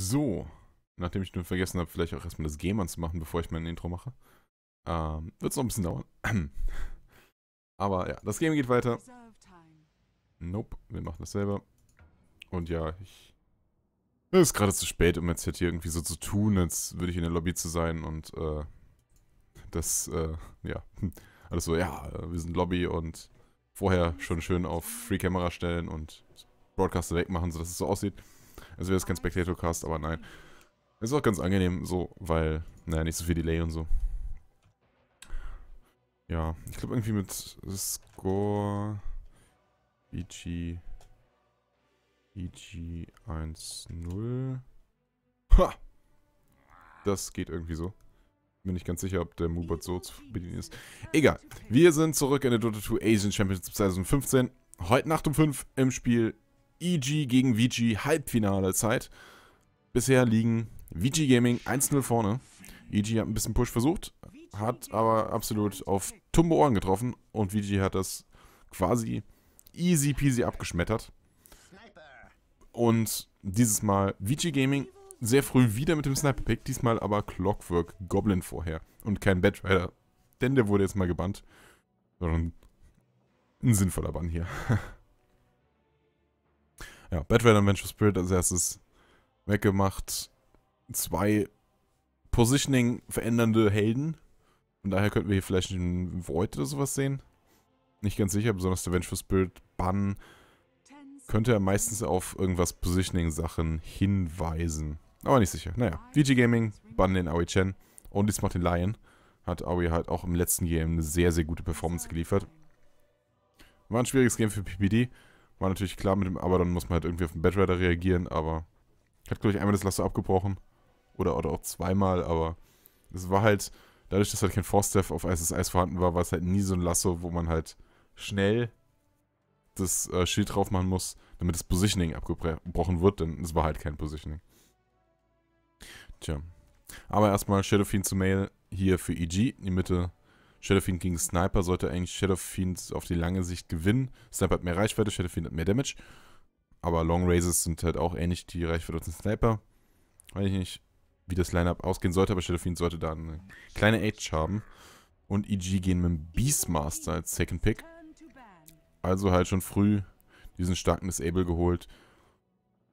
So, nachdem ich nun vergessen habe, vielleicht auch erstmal das Game anzumachen, bevor ich mein Intro mache, ähm, wird es noch ein bisschen dauern. Aber ja, das Game geht weiter. Nope, wir machen das selber. Und ja, ich... Es ist gerade zu spät, um jetzt hier irgendwie so zu tun, als würde ich in der Lobby zu sein und äh, das, äh, ja, alles so, ja, wir sind Lobby und vorher schon schön auf Free Camera stellen und Broadcaster wegmachen, sodass es so aussieht. Also wäre es kein Spectator-Cast, aber nein. Ist auch ganz angenehm so, weil, naja, nicht so viel Delay und so. Ja, ich glaube irgendwie mit Score EG EG 1.0 Ha! Das geht irgendwie so. Bin ich ganz sicher, ob der Mubot so zu bedienen ist. Egal. Wir sind zurück in der Dota 2 Asian Championship 2015. Heute Nacht um 5 im Spiel EG gegen VG Halbfinale Zeit. Bisher liegen VG Gaming 1-0 vorne. EG hat ein bisschen Push versucht, hat aber absolut auf tumbe Ohren getroffen und VG hat das quasi easy peasy abgeschmettert. Und dieses Mal VG Gaming sehr früh wieder mit dem Sniper-Pick, diesmal aber Clockwork Goblin vorher und kein Batrider, denn der wurde jetzt mal gebannt. Sondern ein sinnvoller Bann hier. Ja, Batman Adventure Spirit als erstes weggemacht. Zwei Positioning verändernde Helden. Von daher könnten wir hier vielleicht einen Void oder sowas sehen. Nicht ganz sicher, besonders der Vengeful Spirit Bann könnte ja meistens auf irgendwas Positioning-Sachen hinweisen. Aber nicht sicher. Naja, VG Gaming, Bann den Aoi Chen und jetzt macht den Lion. Hat Aoi halt auch im letzten Game eine sehr, sehr gute Performance geliefert. War ein schwieriges Game für PPD. War natürlich klar mit dem Abaddon, muss man halt irgendwie auf den Batrider reagieren, aber hat, glaube ich, einmal das Lasso abgebrochen. Oder, oder auch zweimal, aber es war halt, dadurch, dass halt kein Force-Death auf Eis Eis vorhanden war, war es halt nie so ein Lasso, wo man halt schnell das äh, Schild drauf machen muss, damit das Positioning abgebrochen wird, denn es war halt kein Positioning. Tja. Aber erstmal Shadowfiend zu Mail hier für EG in die Mitte Shadow Fiend gegen Sniper sollte eigentlich Shadow Fiend auf die lange Sicht gewinnen. Sniper hat mehr Reichweite, Shadow Fiend hat mehr Damage. Aber Long Raises sind halt auch ähnlich die Reichweite von Sniper. Weiß ich nicht, wie das Lineup ausgehen sollte, aber Shadow Fiend sollte da eine kleine Age haben. Und EG gehen mit dem Beastmaster als Second Pick. Also halt schon früh diesen starken Disable geholt,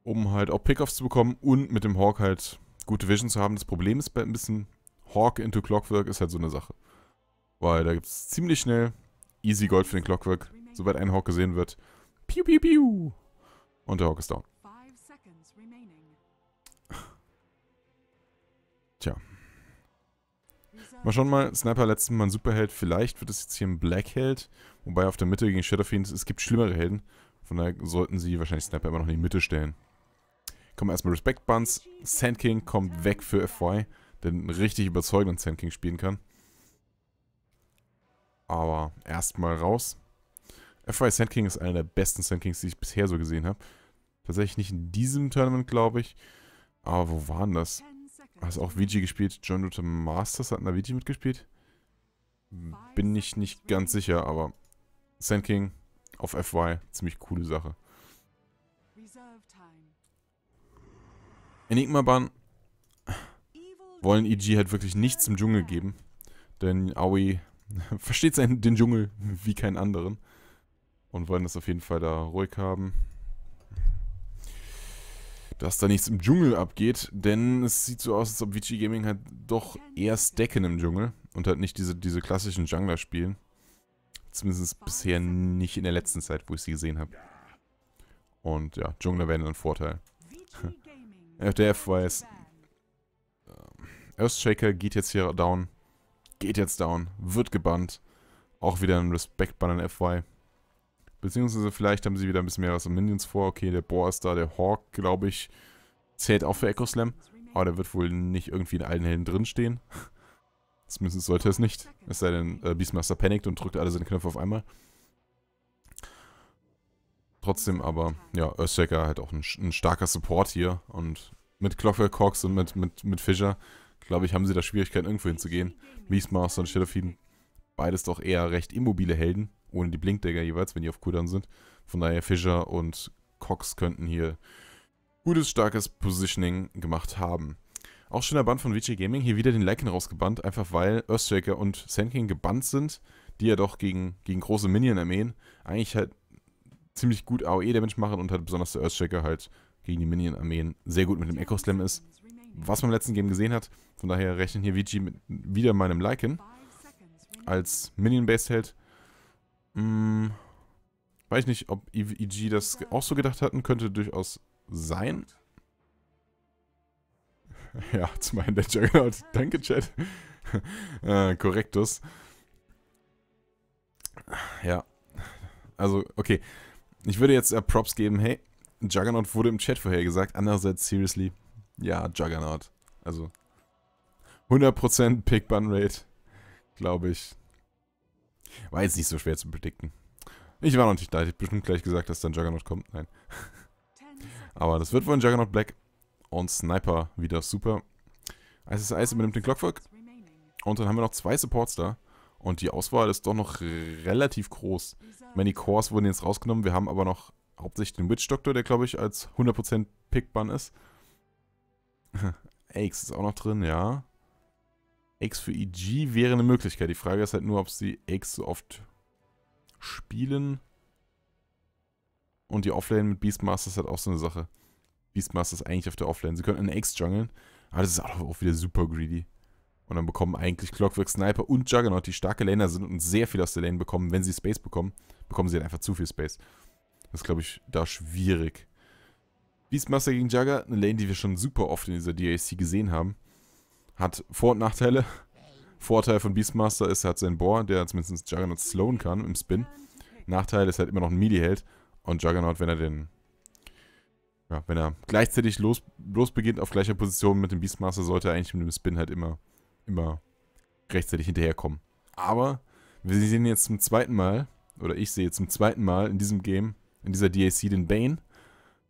um halt auch Pickoffs zu bekommen und mit dem Hawk halt gute Vision zu haben. Das Problem ist bei ein bisschen Hawk into Clockwork ist halt so eine Sache. Weil da gibt es ziemlich schnell easy Gold für den Clockwork, sobald ein Hawk gesehen wird. Piu, piu, piu. Und der Hawk ist down. Tja. Mal schauen mal, Sniper letzten Mal ein Superheld, vielleicht wird es jetzt hier ein Blackheld, wobei auf der Mitte gegen Shadowfiends, es gibt schlimmere Helden, von daher sollten sie wahrscheinlich Sniper immer noch in die Mitte stellen. Kommen erstmal Respect Buns, Sand King kommt weg für FY, der einen richtig überzeugenden Sand King spielen kann. Aber erstmal raus. FY Sand King ist einer der besten Sand Kings, die ich bisher so gesehen habe. Tatsächlich nicht in diesem Tournament, glaube ich. Aber wo waren das? Hast auch VG gespielt? John Luther Masters hat in der VG mitgespielt? Bin ich nicht ganz sicher, aber Sand King auf FY, ziemlich coole Sache. Enigma-Bahn wollen EG halt wirklich nichts im Dschungel geben. Denn Aoi versteht seinen, den Dschungel wie keinen anderen und wollen das auf jeden Fall da ruhig haben. Dass da nichts im Dschungel abgeht, denn es sieht so aus, als ob Vici Gaming halt doch eher stacken im Dschungel und halt nicht diese, diese klassischen Jungler spielen. Zumindest bisher nicht in der letzten Zeit, wo ich sie gesehen habe. Und ja, Jungler werden ein Vorteil. FDF weiß. Earthshaker geht jetzt hier down geht jetzt down, wird gebannt. Auch wieder ein Respekt bei den FY. Beziehungsweise vielleicht haben sie wieder ein bisschen mehr aus den Minions vor. Okay, der Boar ist da, der Hawk, glaube ich, zählt auch für Echo Slam. Aber der wird wohl nicht irgendwie in allen Helden drinstehen. Zumindest sollte es nicht. Es sei denn, äh, Beastmaster panickt und drückt alle seine Knöpfe auf einmal. Trotzdem aber, ja, Earthshaker halt auch ein, ein starker Support hier. Und mit Clockwork Cox und mit, mit, mit Fischer glaube ich, haben sie da Schwierigkeiten, irgendwo hinzugehen. Beastmaster und Shadowfiend, beides doch eher recht immobile Helden, ohne die Blinkdagger jeweils, wenn die auf Cooldown sind. Von daher Fischer und Cox könnten hier gutes, starkes Positioning gemacht haben. Auch schöner Band von VG Gaming, hier wieder den Lycan rausgebannt, einfach weil Earthshaker und Sandking gebannt sind, die ja doch gegen, gegen große Minion-Armeen eigentlich halt ziemlich gut AOE-Damage machen und halt besonders der Earthshaker halt gegen die Minion-Armeen sehr gut mit dem Echo-Slam ist was man im letzten Game gesehen hat. Von daher rechnen hier VG mit wieder meinem Lycan als Minion-Based held Hm, weiß nicht, ob EG das auch so gedacht hatten. Könnte durchaus sein. Ja, zum einen der Juggernaut. Danke, Chat. äh, Korrektus. Ja. Also, okay. Ich würde jetzt äh, Props geben. Hey, Juggernaut wurde im Chat vorhergesagt. Andererseits, seriously, ja, Juggernaut. Also 100% Pick Bun Rate, glaube ich. War jetzt nicht so schwer zu predikten. Ich war noch nicht da. Ich hätte bestimmt gleich gesagt, dass dann Juggernaut kommt. Nein. Aber das wird wohl ein Juggernaut Black und Sniper wieder super. Eises Eis übernimmt den Clockwork. Und dann haben wir noch zwei Supports da. Und die Auswahl ist doch noch relativ groß. Many Cores wurden jetzt rausgenommen. Wir haben aber noch hauptsächlich den Witch Doctor, der glaube ich als 100% Pick-Bun ist. Aix ist auch noch drin, ja. Aix für EG wäre eine Möglichkeit. Die Frage ist halt nur, ob sie Aix so oft spielen. Und die Offlane mit Beastmaster ist halt auch so eine Sache. Beastmaster ist eigentlich auf der Offlane. Sie könnten einen Axe jungeln, aber das ist auch wieder super greedy. Und dann bekommen eigentlich Clockwork Sniper und Juggernaut, die starke Laner sind und sehr viel aus der Lane bekommen, wenn sie Space bekommen, bekommen sie halt einfach zu viel Space. Das ist, glaube ich, da schwierig. Beastmaster gegen Jagger, eine Lane, die wir schon super oft in dieser DAC gesehen haben, hat Vor- und Nachteile. Vorteil von Beastmaster ist, er hat seinen Bohr, der zumindest Juggernaut slowen kann im Spin. Nachteil ist, er hat immer noch einen Melee-Held. Und Juggernaut, wenn er den... Ja, wenn er gleichzeitig los, losbeginnt auf gleicher Position mit dem Beastmaster, sollte er eigentlich mit dem Spin halt immer, immer rechtzeitig hinterherkommen. Aber wir sehen jetzt zum zweiten Mal, oder ich sehe zum zweiten Mal in diesem Game, in dieser DAC den Bane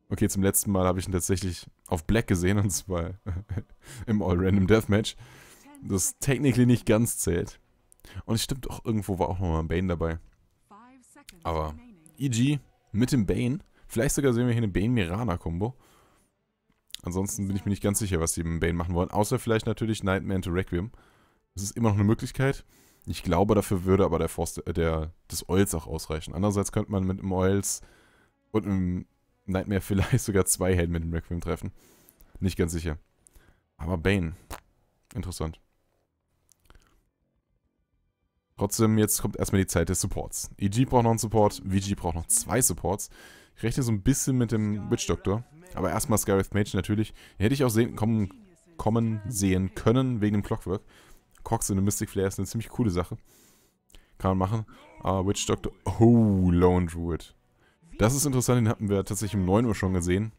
Okay, zum letzten Mal habe ich ihn tatsächlich auf Black gesehen und zwar im All-Random Deathmatch. Das technically nicht ganz zählt. Und es stimmt auch, irgendwo war auch nochmal ein Bane dabei. Aber EG mit dem Bane. Vielleicht sogar sehen wir hier eine Bane-Mirana-Kombo. Ansonsten bin ich mir nicht ganz sicher, was die mit dem Bane machen wollen. Außer vielleicht natürlich Nightmare into Requiem. Das ist immer noch eine Möglichkeit. Ich glaube, dafür würde aber der Force äh, der, des Oils auch ausreichen. Andererseits könnte man mit dem Oils und einem Nightmare vielleicht sogar zwei Helden mit dem Requiem treffen. Nicht ganz sicher. Aber Bane. Interessant. Trotzdem, jetzt kommt erstmal die Zeit des Supports. EG braucht noch einen Support, VG braucht noch zwei Supports. Ich rechne so ein bisschen mit dem Witch Doctor. Aber erstmal Skyrath Mage natürlich. Den hätte ich auch sehen, kommen, kommen sehen können wegen dem Clockwork. Cox in der Mystic Flare ist eine ziemlich coole Sache. Kann man machen. Aber Witch Doctor... Oh, Lone Druid. Das ist interessant, den hatten wir tatsächlich um 9 Uhr schon gesehen.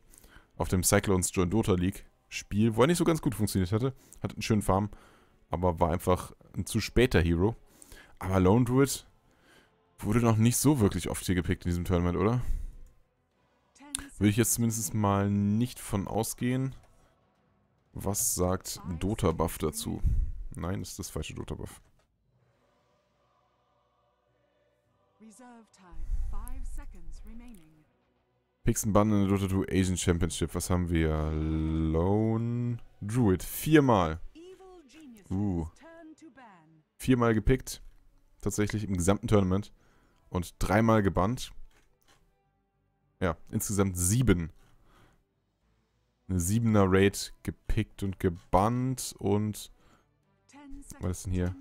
Auf dem Cyclones Joint Dota League Spiel, wo er nicht so ganz gut funktioniert hatte. Hatte einen schönen Farm, aber war einfach ein zu später Hero. Aber Lone Druid wurde noch nicht so wirklich oft hier gepickt in diesem Tournament, oder? Würde ich jetzt zumindest mal nicht von ausgehen. Was sagt Dota-Buff dazu? Nein, ist das falsche Dota-Buff. Picks and Bun in der Dota 2 Asian Championship. Was haben wir? Lone Druid. Viermal. Uh. Viermal gepickt. Tatsächlich im gesamten Tournament. Und dreimal gebannt. Ja, insgesamt sieben. Eine siebener Raid gepickt und gebannt und... Was ist denn hier?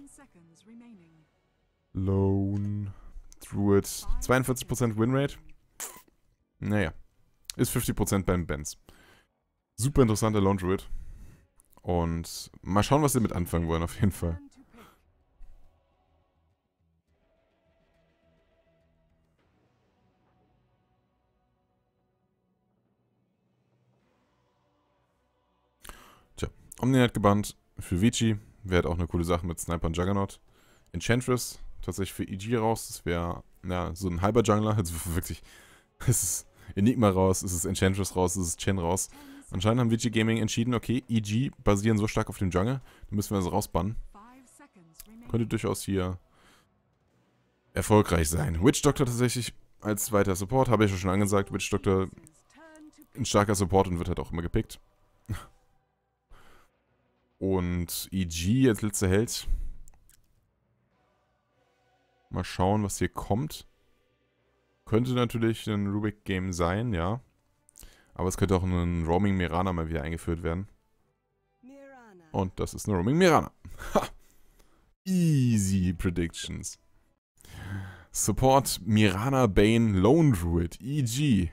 Lone Druid. 42% Winrate. Naja. Ist 50% beim Benz. Super interessanter launch Ruid. Und mal schauen, was sie mit anfangen wollen, auf jeden Fall. Tja, Omni hat gebannt. Für Vici wäre auch eine coole Sache mit Sniper und Juggernaut. Enchantress tatsächlich für EG raus. Das wäre, na, ja, so ein halber Jungler. Also wirklich, es ist Enigma raus, ist es Enchantress raus, ist es Chen raus. Anscheinend haben VG Gaming entschieden, okay, EG basieren so stark auf dem Jungle, dann müssen wir also rausbannen. Könnte durchaus hier erfolgreich sein. Witch Doctor tatsächlich als zweiter Support, habe ich ja schon angesagt. Witch Doctor ein starker Support und wird halt auch immer gepickt. Und EG als letzter Held. Mal schauen, was hier kommt. Könnte natürlich ein Rubik-Game sein, ja. Aber es könnte auch ein Roaming Mirana mal wieder eingeführt werden. Und das ist eine Roaming Mirana. Ha! Easy Predictions. Support Mirana Bane Lone Druid, EG.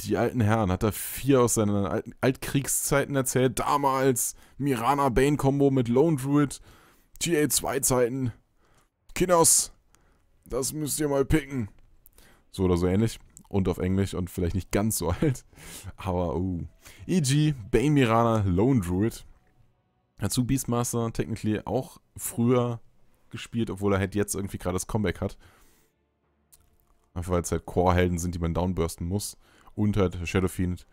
Die alten Herren hat er vier aus seinen alten Altkriegszeiten erzählt. Damals Mirana Bane Combo mit Lone Druid. TA2 Zeiten. Kinos, das müsst ihr mal picken. So oder so ähnlich. Und auf Englisch und vielleicht nicht ganz so alt. Aber, uh. E.G., Bane Mirana, Lone Druid. Dazu Beastmaster, technically auch früher gespielt, obwohl er halt jetzt irgendwie gerade das Comeback hat. Einfach weil es halt Core-Helden sind, die man downbursten muss. Und halt Shadowfiend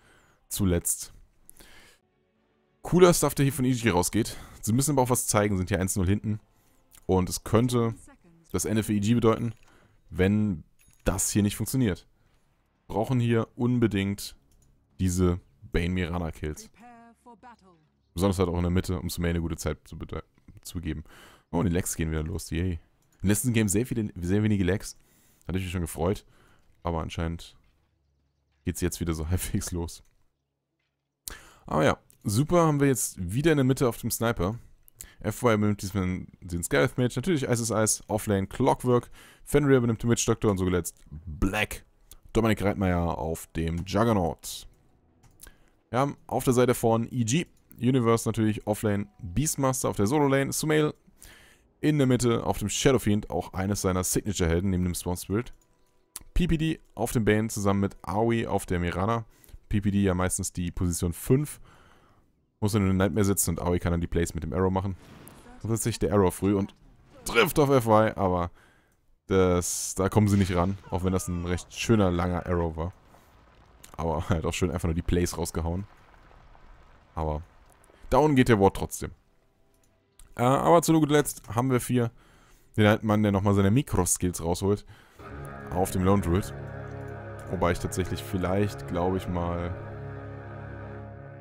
zuletzt. Cooler Stuff, der hier von EG rausgeht. Sie müssen aber auch was zeigen, sind hier 1-0 hinten. Und es könnte das Ende für EG bedeuten, wenn das hier nicht funktioniert. Wir brauchen hier unbedingt diese Bane Mirana Kills. Besonders halt auch in der Mitte, um zum Main eine gute Zeit zu, zu geben. Oh, die Lags gehen wieder los, yay. Im letzten Game sehr, viele, sehr wenige Lags. Hatte ich mich schon gefreut. Aber anscheinend geht es jetzt wieder so halbwegs los. Aber ja, super haben wir jetzt wieder in der Mitte auf dem Sniper. FY übernimmt diesmal den Scarlet Mage, natürlich Ice is Ice, Offlane Clockwork, Fenrir übernimmt den Witch Doctor und so zuletzt Black. Dominik Reitmeier auf dem Juggernaut. Wir haben auf der Seite von EG, Universe natürlich Offlane Beastmaster auf der Solo-Lane, Sumail in der Mitte auf dem Shadow Fiend, auch eines seiner Signature-Helden neben dem Spawn Spirit. PPD auf dem Bane zusammen mit Aoi auf der Mirana. PPD ja meistens die Position 5 muss in den Nightmare sitzen und Aoi kann dann die Plays mit dem Arrow machen. Dann setzt sich der Arrow früh und trifft auf FY, aber das, da kommen sie nicht ran, auch wenn das ein recht schöner, langer Arrow war. Aber halt auch schön einfach nur die Plays rausgehauen. Aber down geht der Ward trotzdem. Äh, aber zu guter Letzt haben wir vier den alten Mann, der nochmal seine Mikro-Skills rausholt auf dem Lone Druid. Wobei ich tatsächlich vielleicht, glaube ich mal,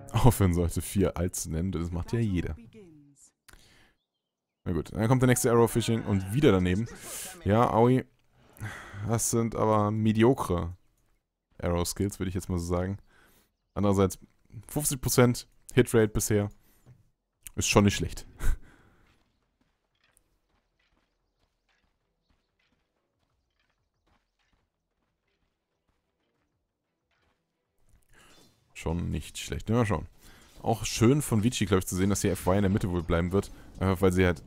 aufhören sollte, vier alt zu nennen. Das macht ja jeder. Na gut, dann kommt der nächste Arrow Fishing und wieder daneben. Ja, Aoi, Das sind aber mediocre Arrow Skills, würde ich jetzt mal so sagen. Andererseits 50% Hitrate bisher. Ist schon nicht schlecht. Schon nicht schlecht. Ja, schon. Auch schön von Vici, glaube ich, zu sehen, dass hier FY in der Mitte wohl bleiben wird. Einfach weil sie halt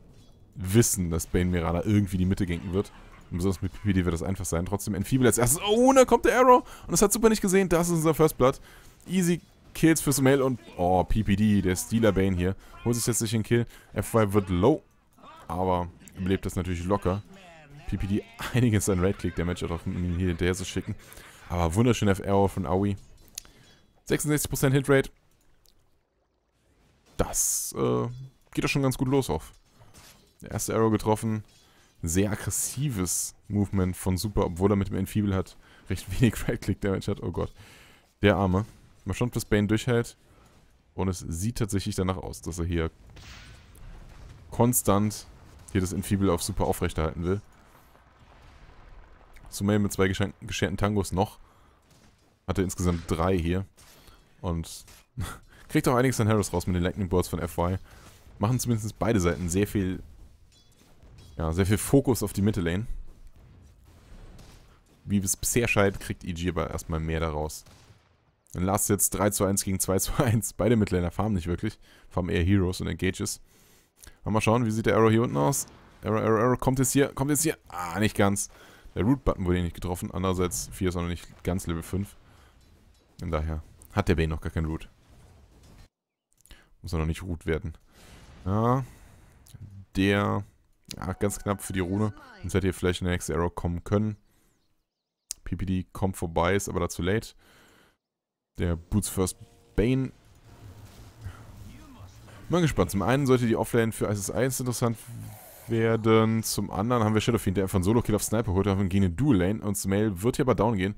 wissen, dass Bane Mirana irgendwie die Mitte genken wird. Und besonders mit PPD wird das einfach sein. Trotzdem Enfeeble als erstes. Oh, da kommt der Arrow. Und das hat super nicht gesehen. Das ist unser First Blood. Easy Kills fürs Mail und... Oh, PPD, der Stealer Bane hier. Holt sich jetzt nicht den Kill. FY wird low. Aber überlebt das natürlich locker. PPD einiges an Raid-Click-Damage hat auf ihn hier hinterher zu schicken. Aber wunderschöner Arrow von Aoi. 66% Hitrate. Das äh, geht doch schon ganz gut los auf. Der erste Arrow getroffen. Sehr aggressives Movement von Super, obwohl er mit dem Enfeeble hat recht wenig Right-Click-Damage hat. Oh Gott. Der Arme. Mal schauen, ob das Bane durchhält. Und es sieht tatsächlich danach aus, dass er hier konstant hier das Enfeeble auf Super aufrechterhalten will. Zumal mit zwei gescherten Tangos noch. Hatte insgesamt drei hier. Und kriegt auch einiges an Harris raus mit den Lightning Bolts von FY. Machen zumindest beide Seiten sehr viel, ja, sehr viel Fokus auf die Mitte-Lane. Wie es bisher scheint, kriegt EG aber erstmal mehr daraus. Dann Last jetzt 3 zu 1 gegen 2 zu 1. Beide Midlaner farmen nicht wirklich. Farmen eher Heroes und Engages. Mal schauen, wie sieht der Arrow hier unten aus? Arrow, Arrow, Arrow, kommt jetzt hier, kommt jetzt hier. Ah, nicht ganz. Der Root-Button wurde hier nicht getroffen. Andererseits, 4 ist auch noch nicht ganz Level 5. Von daher hat der Bane noch gar kein Root. Muss er noch nicht Root werden. Ja. Der. Ja, ganz knapp für die Rune. Sonst hätte hier vielleicht eine Next Arrow kommen können. PPD kommt vorbei, ist aber da zu late. Der Boots First Bane. Mal gespannt. Zum einen sollte die Offlane für ISS1 interessant werden. Zum anderen haben wir Shadowfiend, der einfach einen Solo-Kill auf Sniper holt, haben gegen eine Dual-Lane. Und Smail wird hier aber down gehen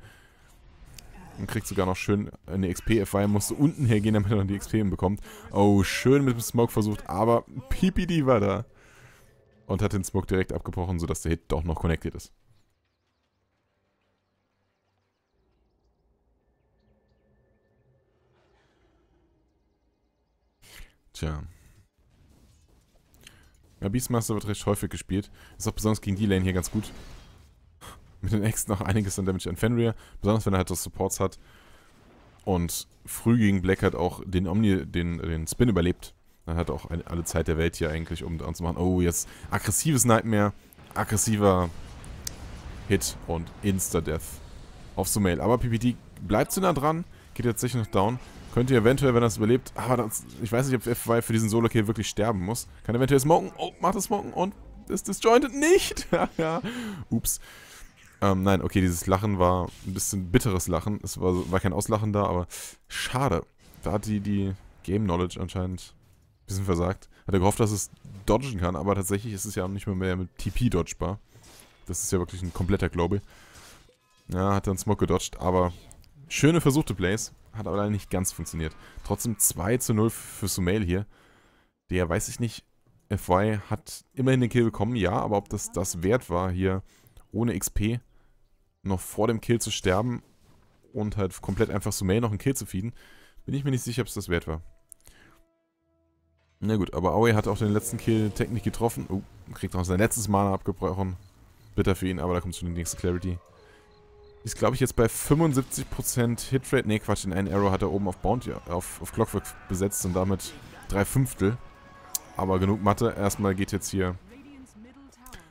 und kriegt sogar noch schön eine XP. FY musste unten hergehen, damit er noch die XP bekommt. Oh, schön mit dem Smoke versucht, aber Pipidi war da. Und hat den Smoke direkt abgebrochen, sodass der Hit doch noch connected ist. Tja. Ja, Beastmaster wird recht häufig gespielt. Ist auch besonders gegen die Lane hier ganz gut mit den Äxten noch einiges an Damage an Fenrir, besonders wenn er halt das Supports hat und früh gegen Black hat auch den Omni, den, den Spin überlebt. Dann hat er auch eine, alle Zeit der Welt hier eigentlich, um dann zu machen, oh, jetzt aggressives Nightmare, aggressiver Hit und Insta-Death auf Sumail. Aber PPD bleibt zu nah dran, geht jetzt sicher noch down. Könnte eventuell, wenn er es überlebt, aber das, ich weiß nicht, ob FY für diesen Solo-Kill wirklich sterben muss. Kann eventuell smoken, oh, macht es smoken und ist disjointed nicht. ja, ja, Ups. Ähm, nein, okay, dieses Lachen war ein bisschen bitteres Lachen. Es war, war kein Auslachen da, aber schade. Da hat die, die Game Knowledge anscheinend ein bisschen versagt. Hat er gehofft, dass es dodgen kann, aber tatsächlich ist es ja nicht mehr, mehr mit TP dodgebar. Das ist ja wirklich ein kompletter Global. Ja, hat dann Smog gedodged, aber schöne versuchte Plays. Hat aber leider nicht ganz funktioniert. Trotzdem 2 zu 0 für Sumail hier. Der, weiß ich nicht, FY hat immerhin den Kill bekommen, ja, aber ob das das wert war hier ohne XP, noch vor dem Kill zu sterben und halt komplett einfach so Mail noch einen Kill zu feeden, bin ich mir nicht sicher, ob es das wert war. Na gut, aber Aoi hat auch den letzten Kill technisch getroffen. Oh, kriegt auch sein letztes Mana abgebrochen. Bitter für ihn, aber da kommt schon die nächste Clarity. Ist, glaube ich, jetzt bei 75% Hitrate. Ne, Quatsch, den einen Arrow hat er oben auf Bounty, auf, auf Clockwork besetzt und damit drei Fünftel. Aber genug Mathe. Erstmal geht jetzt hier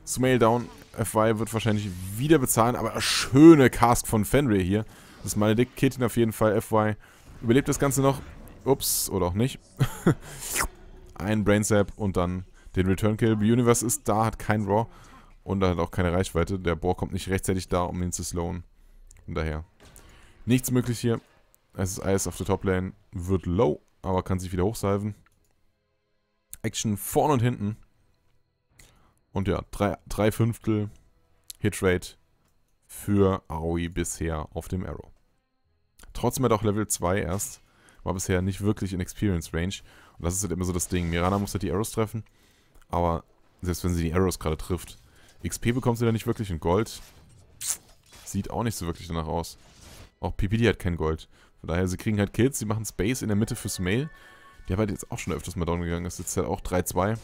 Sumail down. FY wird wahrscheinlich wieder bezahlen, aber schöne Cask von Fenrir hier. Das ist meine Dick-Kitten auf jeden Fall. FY überlebt das Ganze noch. Ups, oder auch nicht. Ein Brainsap und dann den Return Kill. The Universe ist da, hat kein Raw und hat auch keine Reichweite. Der Bohr kommt nicht rechtzeitig da, um ihn zu slowen. Von daher nichts möglich hier. Es ist alles auf der Top Lane, wird low, aber kann sich wieder hochsalven. Action vorne und hinten. Und ja, drei, drei Fünftel Hitrate für Aoi bisher auf dem Arrow. Trotzdem hat auch Level 2 erst, war bisher nicht wirklich in Experience Range. Und das ist halt immer so das Ding. Mirana muss halt die Arrows treffen, aber selbst wenn sie die Arrows gerade trifft, XP bekommt sie dann nicht wirklich und Gold sieht auch nicht so wirklich danach aus. Auch PPD hat kein Gold. Von daher, sie kriegen halt Kills, sie machen Space in der Mitte fürs Mail. Der war halt jetzt auch schon öfters mal down gegangen, ist jetzt halt auch 3-2.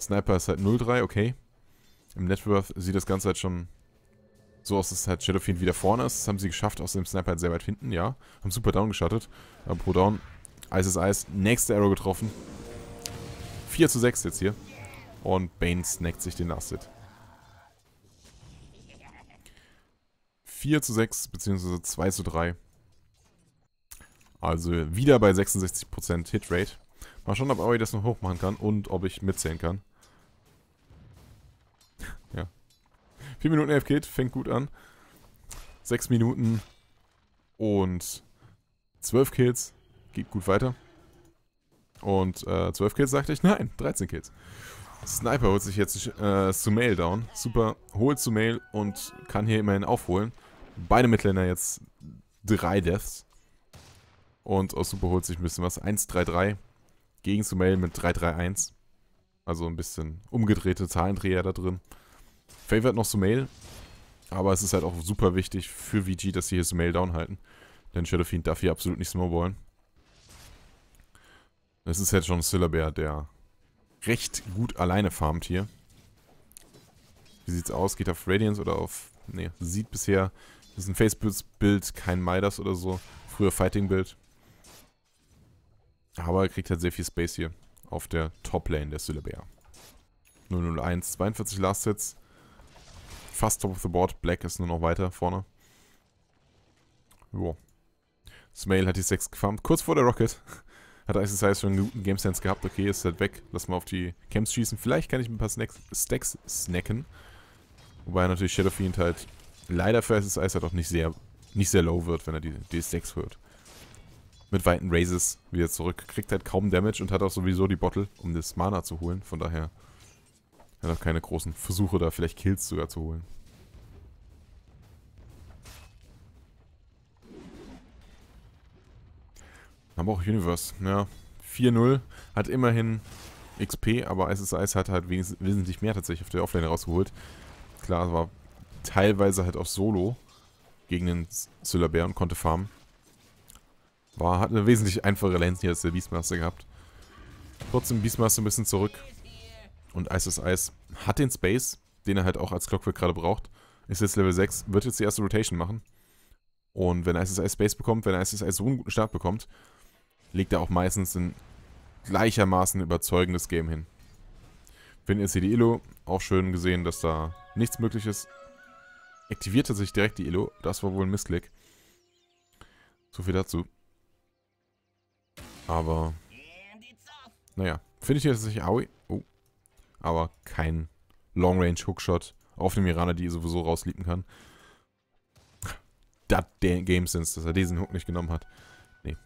Sniper ist halt 0,3, okay. Im Networth sieht das Ganze halt schon so aus, dass halt Shadowfiend wieder vorne ist. Das haben sie geschafft, aus dem Sniper halt sehr weit hinten, ja. Haben super down geschattet. Aber pro down, Eis ist Eis. Nächste Arrow getroffen. 4 zu 6 jetzt hier. Und Bane snackt sich den Last Hit. 4 zu 6, beziehungsweise 2 zu 3. Also wieder bei 66% Hitrate. Mal schauen, ob Aoi das noch hoch machen kann und ob ich mitzählen kann. ja. 4 Minuten AFK, fängt gut an. 6 Minuten und 12 Kills. Geht gut weiter. Und äh, 12 Kills sagte ich, nein, 13 Kills. Sniper holt sich jetzt äh, Sumail down. Super, holt Sumail und kann hier immerhin aufholen. Beide Mittländer jetzt 3 Deaths. Und aus Super holt sich ein bisschen was. 1-3-3 gegen zu mailen mit 331. Also ein bisschen umgedrehte Zahlendreher da drin. Favorite noch Sumail, aber es ist halt auch super wichtig für VG, dass sie hier Sumail down halten. Denn Shadowfiend darf hier absolut nicht snowballen. Es ist jetzt halt schon Syllabär, der recht gut alleine farmt hier. Wie sieht's aus? Geht auf Radiance oder auf... Ne, sieht bisher... Das ist ein facebook bild kein Midas oder so. Früher Fighting-Bild. Aber er kriegt halt sehr viel Space hier auf der Top-Lane der Celebear. 001, 42 Last Hits. Fast top of the board. Black ist nur noch weiter vorne. Jo. Smail hat die 6 gefarmt. Kurz vor der Rocket. Hat Ice Size schon einen guten Game Sense gehabt. Okay, ist halt weg. Lass mal auf die Camps schießen. Vielleicht kann ich ein paar Snacks, Stacks snacken. Wobei natürlich Shadow Fiend halt leider für Ice Size halt auch nicht sehr, nicht sehr low wird, wenn er die, die 6 hört mit weiten Raises wieder zurück. Kriegt halt kaum Damage und hat auch sowieso die Bottle, um das Mana zu holen. Von daher hat auch keine großen Versuche da, vielleicht Kills sogar zu holen. Haben auch Universe, ja. 4-0, hat immerhin XP, aber SSIs hat halt wesentlich mehr tatsächlich auf der Offline rausgeholt. Klar, war teilweise halt auch Solo gegen den Zyllerbär und konnte farmen. War, hat eine wesentlich einfache Lens hier als der Beastmaster gehabt. Trotzdem Beastmaster ein bisschen zurück. Und Ice is Ice hat den Space, den er halt auch als Clockwork gerade braucht. Ist jetzt Level 6, wird jetzt die erste Rotation machen. Und wenn Ice is Ice Space bekommt, wenn Ice is Ice so einen guten Start bekommt, legt er auch meistens ein gleichermaßen überzeugendes Game hin. Wenn jetzt hier die Elo, auch schön gesehen, dass da nichts möglich ist. Aktivierte sich direkt die Elo, das war wohl ein Missklick. So viel dazu. Aber, naja, finde ich jetzt nicht Aui. Oh. Aber kein Long-Range-Hookshot auf dem Iraner, die sowieso rausliegen kann. Das Game Sense, dass er diesen Hook nicht genommen hat. Nee.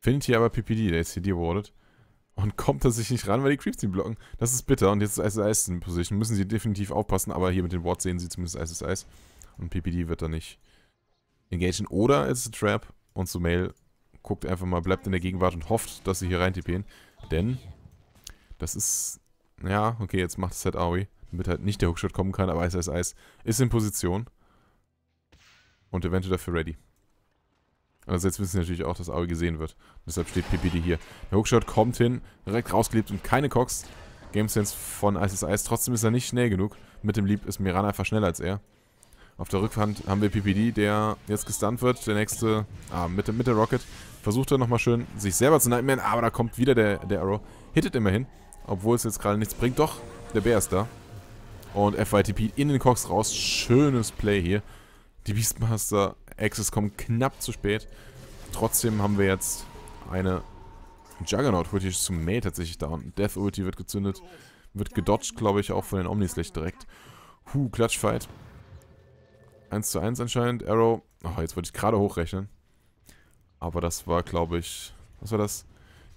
Findet hier aber PPD, der ist hier awarded. Und kommt er sich nicht ran, weil die Creeps ihn blocken. Das ist bitter. Und jetzt ist SSIS in Position. Müssen sie definitiv aufpassen, aber hier mit den Wards sehen sie zumindest SSIS. Und PPD wird da nicht engagen. Oder es ist a Trap und Mail guckt einfach mal, bleibt in der Gegenwart und hofft, dass sie hier rein tippen. Denn das ist... Ja, okay, jetzt macht es halt Aoi, damit halt nicht der Hookshot kommen kann, aber Eis, Eis, Eis ist in Position und eventuell dafür ready. Also jetzt wissen sie natürlich auch, dass Aoi gesehen wird. Deshalb steht PPD hier. Der Hookshot kommt hin, direkt rausgelebt und keine Cox. Game Sense von Ice is Ice. Trotzdem ist er nicht schnell genug. Mit dem Leap ist Mirana einfach schneller als er. Auf der Rückhand haben wir PPD, der jetzt gestunt wird. Der nächste, ah, mit der Rocket. Versucht er nochmal schön, sich selber zu nightmare. Aber da kommt wieder der, der Arrow. Hittet immerhin. Obwohl es jetzt gerade nichts bringt. Doch, der Bär ist da. Und FYTP in den Cox raus. Schönes Play hier. Die Beastmaster Axis kommen knapp zu spät. Trotzdem haben wir jetzt eine Juggernaut Ulti zum May tatsächlich da. Und Death Ulti wird gezündet. Wird gedodged, glaube ich, auch von den Omnislicht direkt. Huh, Klatschfight. 1 zu 1 anscheinend. Arrow. Oh, jetzt wollte ich gerade hochrechnen. Aber das war, glaube ich... Was war das?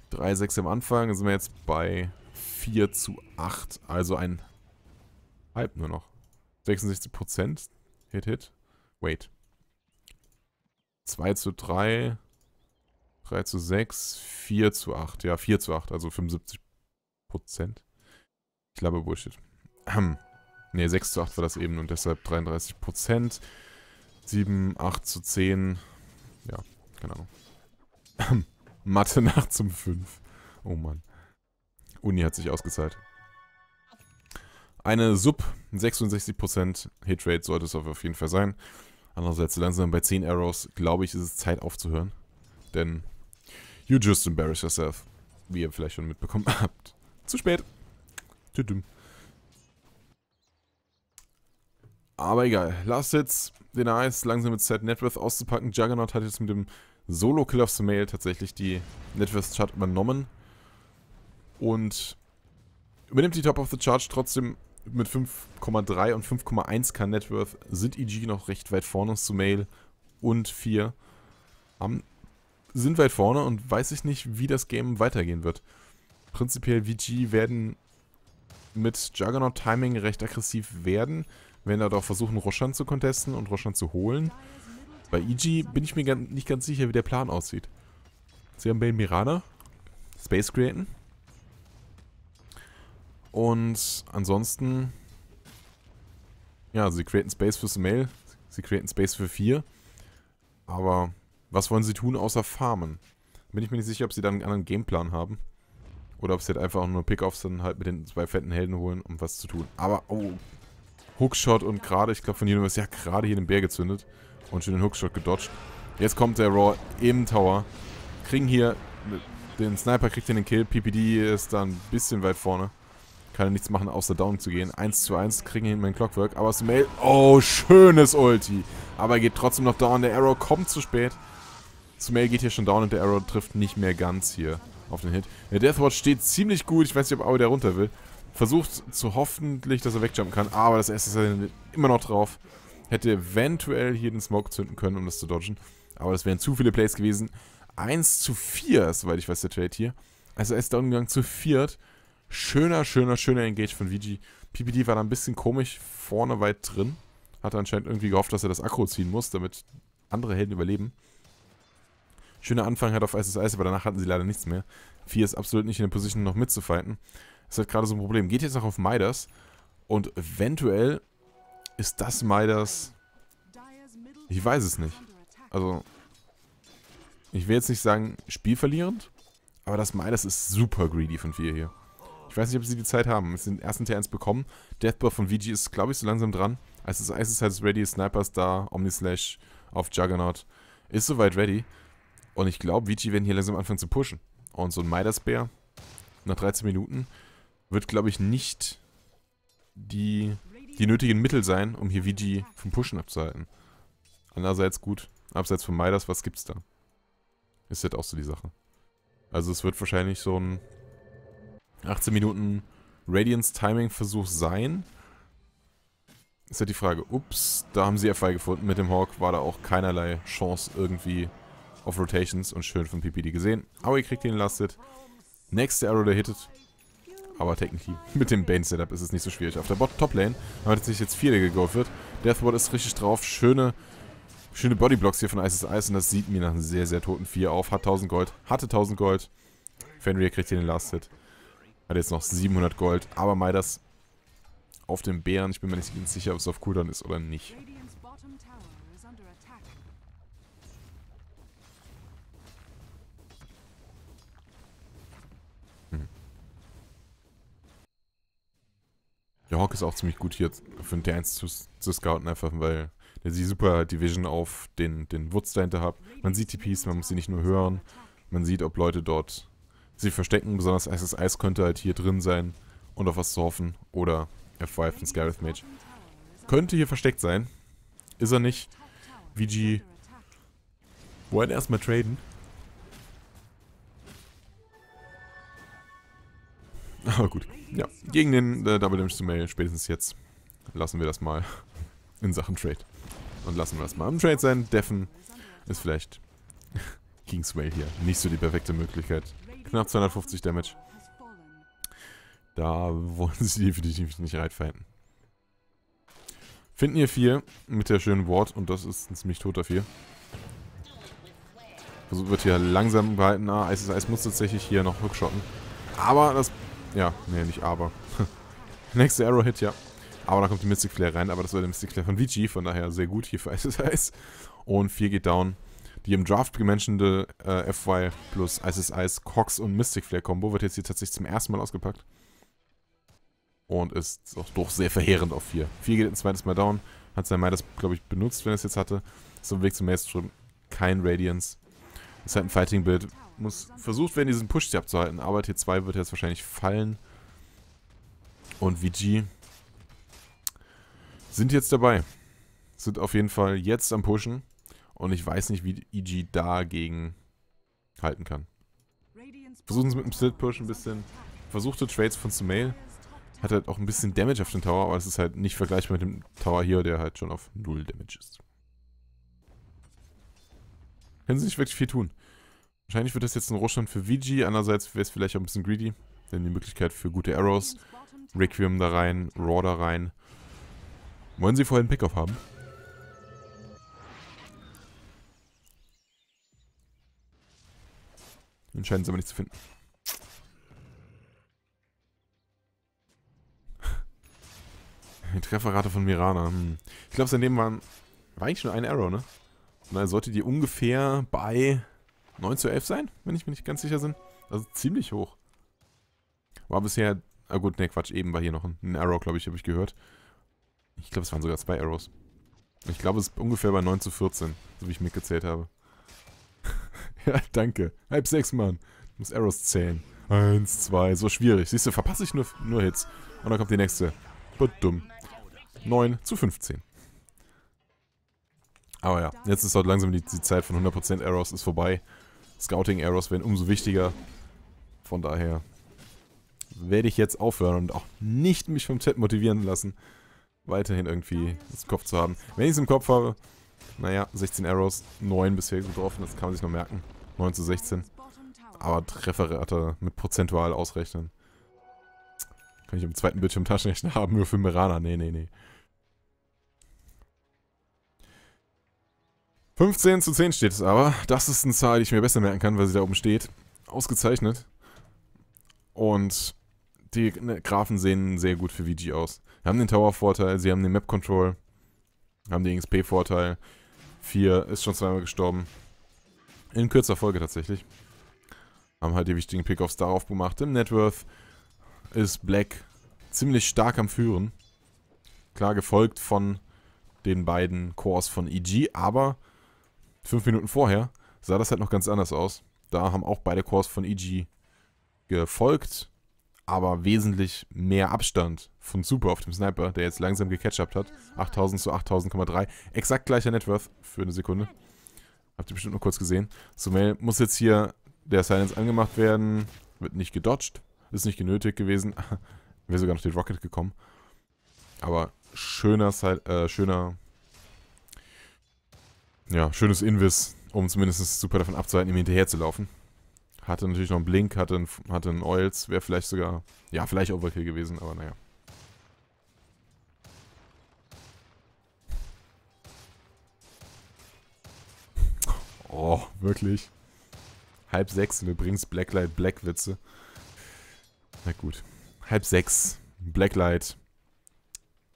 3, 6 am Anfang. sind wir jetzt bei 4 zu 8. Also ein halb nur noch. 66%. Hit, hit. Wait. 2 zu 3. 3 zu 6. 4 zu 8. Ja, 4 zu 8. Also 75%. Ich glaube Bullshit. Hm. Ne, 6 zu 8 war das eben und deshalb 33 Prozent. 7, 8 zu 10. Ja, keine Ahnung. Mathe nach zum 5. Oh Mann. Uni hat sich ausgezahlt. Eine Sub 66% Hitrate sollte es auf jeden Fall sein. Andererseits langsam bei 10 Arrows, glaube ich, ist es Zeit aufzuhören. Denn you just embarrass yourself. Wie ihr vielleicht schon mitbekommen habt. Zu spät. Tüdüm. Aber egal. lasst jetzt den Eis, langsam mit Set Networth auszupacken. Juggernaut hat jetzt mit dem Solo Kill of the Mail tatsächlich die Networth Chart übernommen. Und übernimmt die Top of the Charge trotzdem mit 5,3 und 5,1k Networth sind EG noch recht weit vorne zu Mail und 4 um, ähm, sind weit vorne und weiß ich nicht, wie das Game weitergehen wird. Prinzipiell VG werden mit Juggernaut Timing recht aggressiv werden werden da doch versuchen, Roshan zu contesten und Roshan zu holen. Bei EG bin ich mir nicht ganz sicher, wie der Plan aussieht. Sie haben Bane Mirana, Space Createn. Und ansonsten... Ja, sie createn Space für Smail, sie createn Space für 4. Aber was wollen sie tun, außer farmen? Bin ich mir nicht sicher, ob sie dann einen anderen Gameplan haben. Oder ob sie halt einfach nur Pickoffs dann halt mit den zwei fetten Helden holen, um was zu tun. Aber, oh, Hookshot und gerade, ich glaube von hier Universe, ja gerade hier den Bär gezündet und schön den Hookshot gedodged. Jetzt kommt der Raw im Tower. Kriegen hier, den Sniper kriegt hier den Kill, PPD ist da ein bisschen weit vorne. Kann ja nichts machen, außer down zu gehen. 1 zu 1 kriegen hier meinen Clockwork, aber Smail, oh, schönes Ulti. Aber er geht trotzdem noch down, der Arrow kommt zu spät. Smail geht hier schon down und der Arrow trifft nicht mehr ganz hier auf den Hit. Der Deathwatch steht ziemlich gut, ich weiß nicht, ob Aoi da runter will. Versucht zu hoffentlich, dass er wegjumpen kann, aber das erste ist immer noch drauf. Hätte eventuell hier den Smoke zünden können, um das zu dodgen. Aber das wären zu viele Plays gewesen. 1 zu 4, soweit ich weiß, der Trade hier. Also er ist da umgegangen zu viert. Schöner, schöner, schöner Engage von VG. PPD war da ein bisschen komisch, vorne weit drin. Hat anscheinend irgendwie gehofft, dass er das Akro ziehen muss, damit andere Helden überleben. Schöner Anfang hat auf SSI, aber danach hatten sie leider nichts mehr. 4 ist absolut nicht in der Position, noch mitzufighten ist halt gerade so ein Problem. Geht jetzt noch auf Midas und eventuell ist das Midas... Ich weiß es nicht. Also, ich will jetzt nicht sagen spielverlierend, aber das Midas ist super greedy von wir hier. Ich weiß nicht, ob sie die Zeit haben. Wir sind den ersten T1 bekommen. Deathbuff von VG ist, glaube ich, so langsam dran. Als das Eis ist halt ready, Sniper ist da, Omnislash auf Juggernaut ist soweit ready. Und ich glaube, VG werden hier langsam anfangen zu pushen. Und so ein Midas-Bär nach 13 Minuten wird, glaube ich, nicht die, die nötigen Mittel sein, um hier VG vom Pushen abzuhalten. Andererseits gut, abseits von Midas, was gibt's da? Ist halt auch so die Sache. Also es wird wahrscheinlich so ein 18 Minuten Radiance-Timing-Versuch sein. Ist halt die Frage, ups, da haben sie FI gefunden. Mit dem Hawk war da auch keinerlei Chance irgendwie auf Rotations und schön von PPD gesehen. Aber ihr kriegt den Lasted. Nächste Arrow, der hittet. Aber technically, mit dem Bane-Setup ist es nicht so schwierig. Auf der Top-Lane haben sich jetzt vier gegolft wird. Deathward ist richtig drauf. Schöne, schöne Bodyblocks hier von Ice is Ice. Und das sieht mir nach einem sehr, sehr toten Vier auf. Hat 1000 Gold. Hatte 1000 Gold. Fenrir kriegt hier den Last-Hit. Hat jetzt noch 700 Gold. Aber Midas auf dem Bären. Ich bin mir nicht sicher, ob es auf Cooldown ist oder nicht. Der Hawk ist auch ziemlich gut hier für den T1 zu, zu scouten, einfach weil der die super Division auf den, den Woods dahinter hat. Man sieht die Piece, man muss sie nicht nur hören. Man sieht, ob Leute dort sie verstecken, besonders heißes Eis könnte halt hier drin sein und auf was zu hoffen. Oder F5 und Scarlet Mage. Könnte hier versteckt sein. Ist er nicht. VG wollen erstmal traden. Aber gut. Ja, gegen den äh, Double Damage to Mail spätestens jetzt lassen wir das mal in Sachen Trade. Und lassen wir das mal im Trade sein. Deffen ist vielleicht King's Kingsway hier nicht so die perfekte Möglichkeit. Knapp 250 Damage. Da wollen sie definitiv nicht reinfinden. Finden hier vier mit der schönen Ward und das ist ein ziemlich toter vier. Versuch also wird hier langsam gehalten. Ah, Eis ist Eis muss tatsächlich hier noch hookshotten. Aber das ja, nee, nicht aber. Nächste Arrow-Hit, ja. Aber da kommt die Mystic Flare rein, aber das war der Mystic Flare von VG, von daher sehr gut hier für Isis Eyes. Und 4 geht down. Die im Draft gemenschende äh, FY plus Isis Eyes, Cox und Mystic Flare Combo wird jetzt hier tatsächlich zum ersten Mal ausgepackt. Und ist auch doch sehr verheerend auf 4. 4 geht ein zweites Mal down. Hat sein Midas, glaube ich, benutzt, wenn er es jetzt hatte. Ist auf dem Weg zum Maelstrom. Kein Radiance. Ist halt ein Fighting-Bild muss versucht werden, diesen Push-Tier abzuhalten. Aber T2 wird jetzt wahrscheinlich fallen. Und VG sind jetzt dabei. Sind auf jeden Fall jetzt am Pushen. Und ich weiß nicht, wie EG dagegen halten kann. Versuchen es mit dem Split-Push ein bisschen. Versuchte Trades von Sumail. Hat halt auch ein bisschen Damage auf den Tower, aber es ist halt nicht vergleichbar mit dem Tower hier, der halt schon auf null Damage ist. Können sie nicht wirklich viel tun. Wahrscheinlich wird das jetzt ein Rohstand für VG. Andererseits wäre es vielleicht auch ein bisschen greedy. Denn die Möglichkeit für gute Arrows. Requiem da rein, Raw da rein. Wollen sie vorher einen Pickoff haben? Entscheiden sie aber nicht zu finden. Die Trefferrate von Mirana. Hm. Ich glaube, seitdem waren, war eigentlich schon ein Arrow, ne? Und dann sollte die ungefähr bei 9 zu 11 sein, wenn ich mir nicht ganz sicher bin. Also ziemlich hoch. War bisher... Ah gut, ne Quatsch, eben war hier noch ein, ein Arrow, glaube ich, habe ich gehört. Ich glaube, es waren sogar zwei Arrows. Ich glaube, es ist ungefähr bei 9 zu 14, so wie ich mitgezählt habe. ja, danke. Halb sechs, Mann. Ich muss Arrows zählen. Eins, zwei, so schwierig. Siehst du, verpasse ich nur, nur Hits. Und dann kommt die nächste. Wird dumm. 9 zu 15. Aber ja, jetzt ist halt langsam die, die Zeit von 100% Arrows ist vorbei. Scouting Arrows werden umso wichtiger. Von daher werde ich jetzt aufhören und auch nicht mich vom Chat motivieren lassen, weiterhin irgendwie das im Kopf zu haben. Wenn ich es im Kopf habe, naja, 16 Arrows, 9 bisher getroffen, das kann man sich noch merken. 9 zu 16. Aber Trefferrate mit prozentual ausrechnen. Kann ich im zweiten Bildschirm Taschenrechner haben, nur für Mirana. Nee, nee, nee. 15 zu 10 steht es aber. Das ist eine Zahl, die ich mir besser merken kann, weil sie da oben steht. Ausgezeichnet. Und die ne, Grafen sehen sehr gut für VG aus. Sie haben den Tower-Vorteil, sie haben den Map-Control, haben den XP-Vorteil. 4 ist schon zweimal gestorben. In kürzer Folge tatsächlich. Haben halt die wichtigen Pickoffs darauf gemacht. Im Networth ist Black ziemlich stark am Führen. Klar gefolgt von den beiden Cores von EG, aber fünf Minuten vorher sah das halt noch ganz anders aus. Da haben auch beide Cores von EG gefolgt, aber wesentlich mehr Abstand von Super auf dem Sniper, der jetzt langsam gecatchupt hat. 8000 zu 8000,3. Exakt gleicher Networth für eine Sekunde. Habt ihr bestimmt nur kurz gesehen. Sumail muss jetzt hier der Silence angemacht werden. Wird nicht gedodged. Ist nicht genötigt gewesen. Wäre sogar noch den Rocket gekommen. Aber schöner, äh, schöner ja, schönes Invis, um zumindest super davon abzuhalten, ihm hinterherzulaufen. Hatte natürlich noch einen Blink, hatte einen, hatte einen Oils, wäre vielleicht sogar, ja, vielleicht Overkill gewesen, aber naja. Oh, wirklich. Halb sechs und du bringst Blacklight Blackwitze. Na gut. Halb sechs. Blacklight.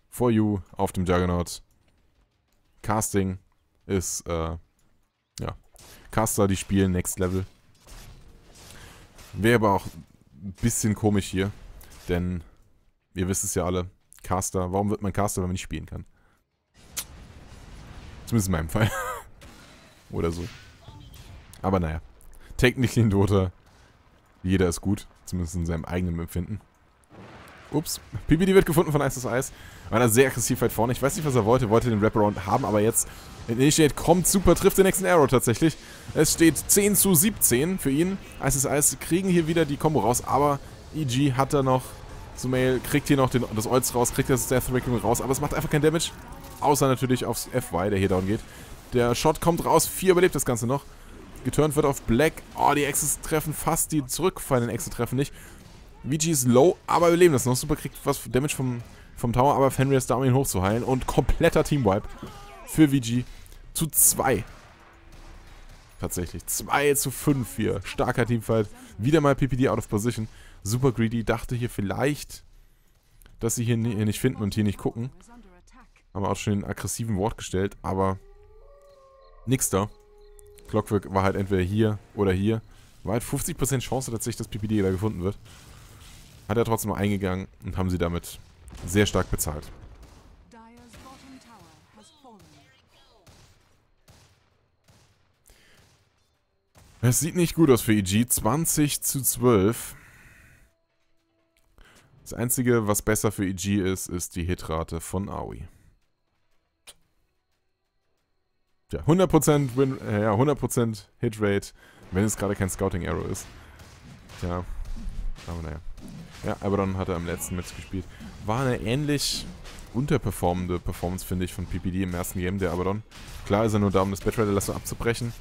For you auf dem Juggernaut. Casting ist, äh, ja, Caster, die spielen Next Level. Wäre aber auch ein bisschen komisch hier, denn ihr wisst es ja alle, Caster, warum wird man Caster, wenn man nicht spielen kann? Zumindest in meinem Fall. Oder so. Aber naja. technisch in Dota. Jeder ist gut. Zumindest in seinem eigenen Empfinden. Ups. PBD wird gefunden von Eis Ice. War da sehr aggressiv weit vorne. Ich weiß nicht, was er wollte. Wollte den Wraparound haben, aber jetzt Initiate kommt super, trifft den nächsten Arrow tatsächlich. Es steht 10 zu 17 für ihn. Eis Ice kriegen hier wieder die Combo raus, aber EG hat da noch Sumail, kriegt hier noch den, das Olds raus, kriegt das Death Reckoning raus, aber es macht einfach keinen Damage. Außer natürlich aufs FY, der hier down geht. Der Shot kommt raus, 4 überlebt das Ganze noch. Geturnt wird auf Black. Oh, die Exes treffen fast, die zurückfallenden Exes treffen nicht. VG ist low, aber wir leben das noch. Super kriegt was Damage vom, vom Tower, aber Fenrir ist da, um ihn hochzuheilen. Und kompletter Teamwipe für VG zu 2. Tatsächlich. 2 zu 5 hier. Starker Teamfight. Wieder mal PPD out of position. Super greedy. Dachte hier vielleicht, dass sie hier, hier nicht finden und hier nicht gucken. Haben auch schon den aggressiven Wort gestellt, aber nix da. Clockwork war halt entweder hier oder hier. War halt 50% Chance tatsächlich, dass PPD da gefunden wird. Hat er trotzdem noch eingegangen und haben sie damit sehr stark bezahlt. Es sieht nicht gut aus für EG. 20 zu 12. Das Einzige, was besser für EG ist, ist die Hitrate von Aoi. Tja, 100%, Win äh, ja, 100 Hitrate, wenn es gerade kein Scouting Arrow ist. Tja, aber naja. Ja, Aberon hat er im letzten Match gespielt. War eine ähnlich unterperformende Performance, finde ich, von PPD im ersten Game, der Abaddon. Klar ist er nur da, um das Batrider-Lasso abzubrechen.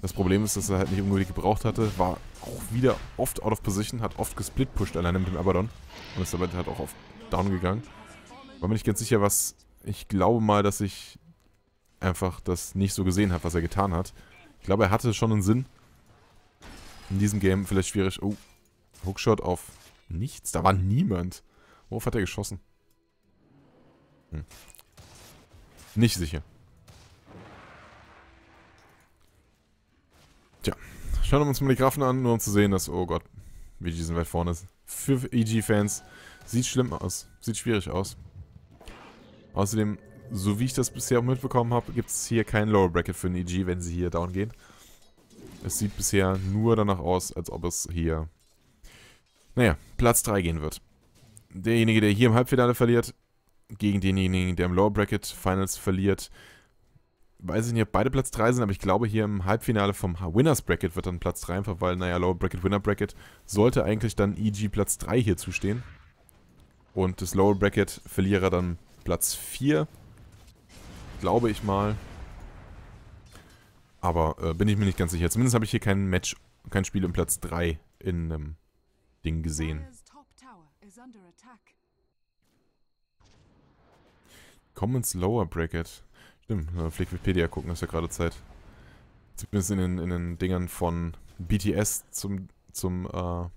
Das Problem ist, dass er halt nicht unbedingt gebraucht hatte. War auch wieder oft out of position, hat oft gesplit-pushed alleine mit dem Abaddon. Und ist dabei halt auch auf down gegangen. War mir nicht ganz sicher, was... Ich glaube mal, dass ich einfach das nicht so gesehen habe, was er getan hat. Ich glaube, er hatte schon einen Sinn. In diesem Game vielleicht schwierig. Oh, Hookshot auf nichts. Da war niemand. Worauf hat er geschossen? Hm. Nicht sicher. Tja, schauen wir uns mal die Grafen an, nur um zu sehen, dass, oh Gott, VG sind weit vorne ist. Für EG-Fans sieht schlimm aus. Sieht schwierig aus. Außerdem, so wie ich das bisher auch mitbekommen habe, gibt es hier kein Lower Bracket für ein EG, wenn sie hier down gehen. Es sieht bisher nur danach aus, als ob es hier naja, Platz 3 gehen wird. Derjenige, der hier im Halbfinale verliert, gegen denjenigen, der im Lower Bracket Finals verliert, weiß ich nicht, ob beide Platz 3 sind, aber ich glaube, hier im Halbfinale vom Winners Bracket wird dann Platz 3 einfach, weil, naja, Lower Bracket, Winner Bracket sollte eigentlich dann EG Platz 3 hier zustehen. Und das Lower Bracket Verlierer dann Platz 4. Glaube ich mal. Aber äh, bin ich mir nicht ganz sicher. Zumindest habe ich hier kein Match, kein Spiel im Platz 3 in einem Ding gesehen. Commons Lower Bracket. Stimmt, vielleicht äh, Wikipedia gucken, ist ja gerade Zeit. Zumindest in den, in den Dingern von BTS zum, zum, äh,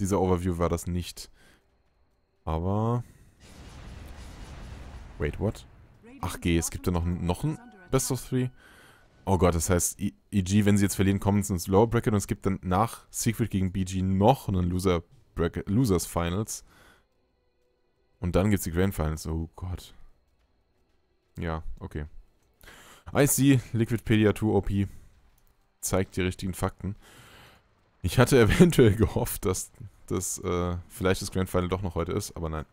dieser Overview war das nicht. Aber... Wait, what? Ach geh, es gibt ja noch, noch ein Best of Three. Oh Gott, das heißt, EG, wenn sie jetzt verlieren, kommen sie ins Lower Bracket und es gibt dann nach Secret gegen BG noch einen Loser Bracket, Losers Finals. Und dann gibt es die Grand Finals. Oh Gott. Ja, okay. I see, Liquidpedia 2 OP zeigt die richtigen Fakten. Ich hatte eventuell gehofft, dass das äh, vielleicht das Grand Final doch noch heute ist, aber nein.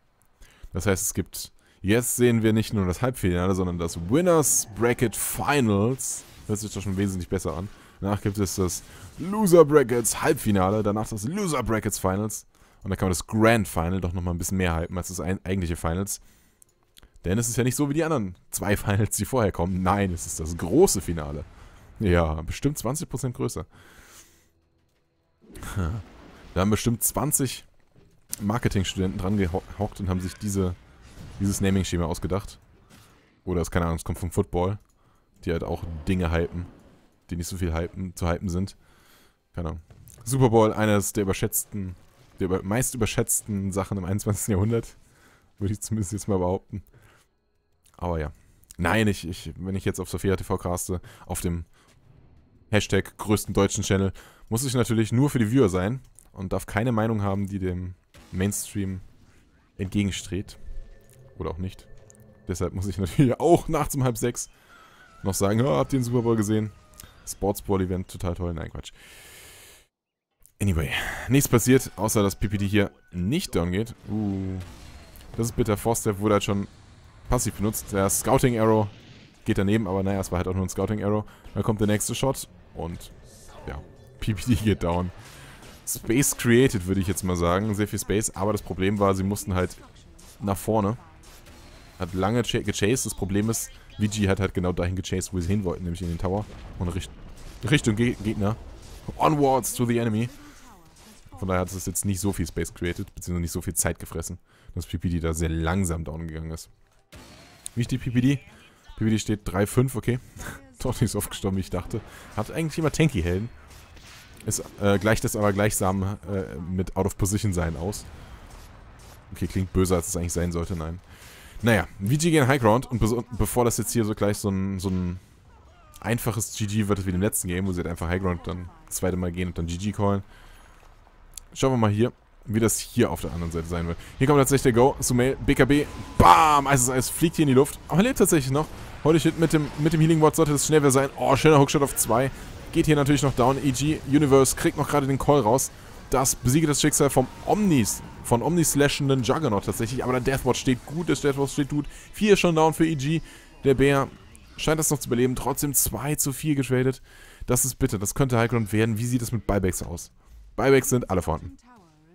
Das heißt, es gibt. Jetzt sehen wir nicht nur das Halbfinale, sondern das Winners Bracket Finals. Hört sich doch schon wesentlich besser an. Danach gibt es das Loser Brackets Halbfinale, danach das Loser Brackets Finals. Und dann kann man das Grand Final doch nochmal ein bisschen mehr hypen als das eigentliche Finals. Denn es ist ja nicht so wie die anderen zwei Finals, die vorher kommen. Nein, es ist das große Finale. Ja, bestimmt 20% größer. Da haben bestimmt 20 Marketingstudenten dran gehockt und haben sich diese, dieses Naming-Schema ausgedacht. Oder ist keine Ahnung, es kommt vom Football die halt auch Dinge hypen, die nicht so viel hypen, zu hypen sind. Keine Ahnung. Super Bowl, eines der überschätzten, der meist überschätzten Sachen im 21. Jahrhundert. Würde ich zumindest jetzt mal behaupten. Aber ja. Nein, ich, ich, wenn ich jetzt auf Sophia TV caste, auf dem Hashtag größten deutschen Channel, muss ich natürlich nur für die Viewer sein und darf keine Meinung haben, die dem Mainstream entgegenstrebt. Oder auch nicht. Deshalb muss ich natürlich auch nachts um halb sechs noch sagen, oh, habt ihr den Super Bowl gesehen? Sports Bowl event total toll. Nein, Quatsch. Anyway, nichts passiert, außer dass PPD hier nicht down geht. Uh, das ist bitter. Forstep wurde halt schon passiv benutzt. Der Scouting Arrow geht daneben, aber naja, es war halt auch nur ein Scouting Arrow. Dann kommt der nächste Shot und ja, PPD geht down. Space created, würde ich jetzt mal sagen. Sehr viel Space, aber das Problem war, sie mussten halt nach vorne. Hat lange gechased. Das Problem ist, VG hat halt genau dahin gechased, wo sie hin wollten, nämlich in den Tower. Und Richt Richtung Ge Gegner. Onwards to the enemy. Von daher hat es jetzt nicht so viel Space created, beziehungsweise nicht so viel Zeit gefressen, dass PPD da sehr langsam down gegangen ist. Wie steht PPD? PPD steht 3-5, okay. Doch nicht so oft gestorben, wie ich dachte. Hat eigentlich immer Tanky-Helden. Es äh, gleicht es aber gleichsam äh, mit Out-of-Position-Sein aus. Okay, klingt böser, als es eigentlich sein sollte, nein. Naja, VG gegen Highground. Und bevor das jetzt hier so gleich so ein, so ein einfaches GG wird, wie im letzten Game, wo sie halt einfach Highground dann das zweite Mal gehen und dann GG callen. Schauen wir mal hier, wie das hier auf der anderen Seite sein wird. Hier kommt tatsächlich der Go, Sumail, BKB, BAM! Eises Eis fliegt hier in die Luft, aber lebt tatsächlich noch. Holy shit, mit dem, mit dem Healing Ward sollte das schnell wer sein. Oh, schöner Hookshot auf 2. Geht hier natürlich noch down. EG, Universe kriegt noch gerade den Call raus das besiege das Schicksal vom Omnis, von Omnislashenden Juggernaut tatsächlich. Aber der Deathwatch steht gut, der Deathwatch steht gut. 4 ist schon down für EG. Der Bär scheint das noch zu überleben. Trotzdem 2 zu 4 getradet. Das ist bitter. Das könnte Highground werden. Wie sieht es mit Buybacks aus? Buybacks sind alle vorhanden.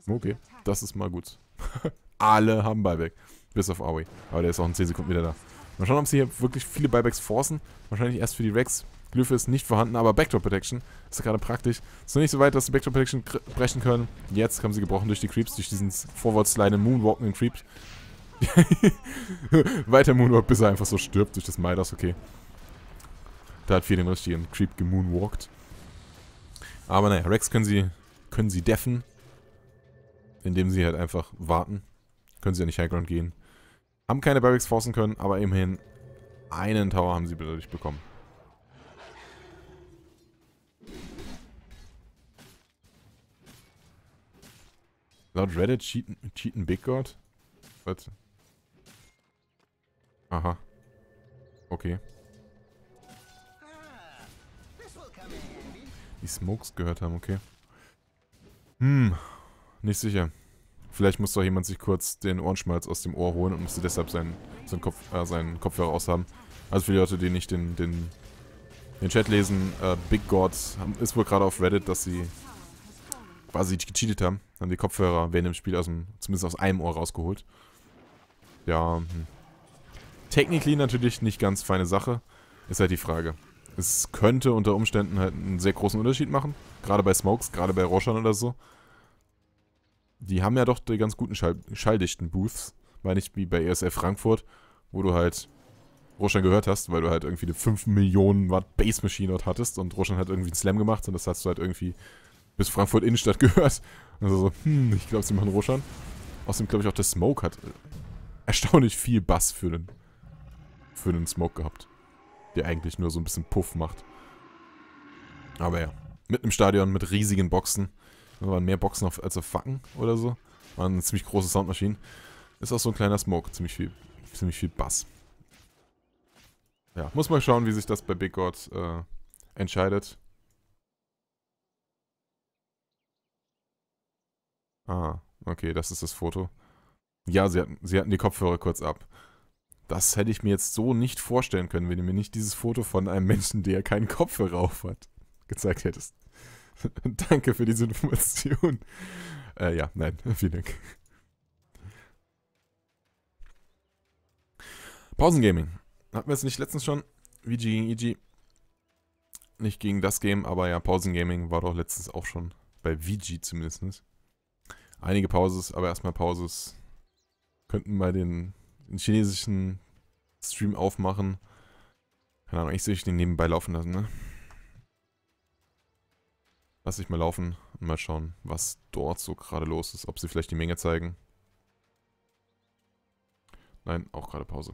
Okay, das ist mal gut. alle haben Buyback. Bis auf Aoi. Aber der ist auch in 10 Sekunden wieder da. Mal schauen, ob sie hier wirklich viele Buybacks forcen. Wahrscheinlich erst für die Rex. Glyphe ist nicht vorhanden, aber Backdrop Protection ist gerade praktisch. Ist noch nicht so weit, dass sie Backdrop Protection brechen können. Jetzt haben sie gebrochen durch die Creeps, durch diesen Forward Slide Moonwalking Creep. Weiter Moonwalk, bis er einfach so stirbt durch das Midas, okay. Da hat viel den richtigen Creep gemoonwalked. Aber naja, Rex können sie, können sie deffen. Indem sie halt einfach warten. Können sie ja nicht Highground gehen. Haben keine Barracks forcen können, aber immerhin einen Tower haben sie dadurch bekommen. Laut Reddit cheaten, cheaten Big God? Was? Aha. Okay. Die Smokes gehört haben, okay. Hm, nicht sicher. Vielleicht muss doch jemand sich kurz den Ohrenschmalz aus dem Ohr holen und musste deshalb seinen, seinen, Kopf, äh, seinen Kopfhörer aushaben. Also für die Leute, die nicht den, den, den Chat lesen, äh, Big God ähm, ist wohl gerade auf Reddit, dass sie quasi gecheatet haben. Dann die Kopfhörer werden im Spiel aus dem, zumindest aus einem Ohr rausgeholt. Ja, hm. Technically natürlich nicht ganz feine Sache. Ist halt die Frage. Es könnte unter Umständen halt einen sehr großen Unterschied machen. Gerade bei Smokes, gerade bei Roshan oder so. Die haben ja doch die ganz guten Schall schalldichten Booths. War nicht wie bei ESL Frankfurt, wo du halt Roshan gehört hast, weil du halt irgendwie eine 5 Millionen Watt Bass Machine dort hattest und Roshan hat irgendwie einen Slam gemacht und das hast du halt irgendwie bis Frankfurt Innenstadt gehört. Also so, hm, ich glaube, sie machen Roshan. Außerdem glaube ich auch, der Smoke hat äh, erstaunlich viel Bass für den, für den Smoke gehabt. Der eigentlich nur so ein bisschen Puff macht. Aber ja, mit einem Stadion, mit riesigen Boxen. Da waren mehr Boxen auf, als auf Facken oder so. War eine ziemlich große Soundmaschine. Ist auch so ein kleiner Smoke, ziemlich viel, ziemlich viel Bass. Ja, muss mal schauen, wie sich das bei Big God äh, entscheidet. Ah, okay, das ist das Foto. Ja, sie hatten, sie hatten die Kopfhörer kurz ab. Das hätte ich mir jetzt so nicht vorstellen können, wenn du mir nicht dieses Foto von einem Menschen, der keinen Kopfhörer auf hat, gezeigt hättest. Danke für diese Information. Äh, ja, nein, vielen Dank. Pausengaming. Hatten wir es nicht letztens schon? VG gegen EG. Nicht gegen das Game, aber ja, Pausengaming war doch letztens auch schon. Bei VG zumindest. Einige Pauses, aber erstmal Pauses. Könnten bei den, den chinesischen Stream aufmachen. Keine Ahnung, ich sehe den nebenbei laufen lassen, ne? Lass ich mal laufen und mal schauen, was dort so gerade los ist. Ob sie vielleicht die Menge zeigen. Nein, auch gerade Pause.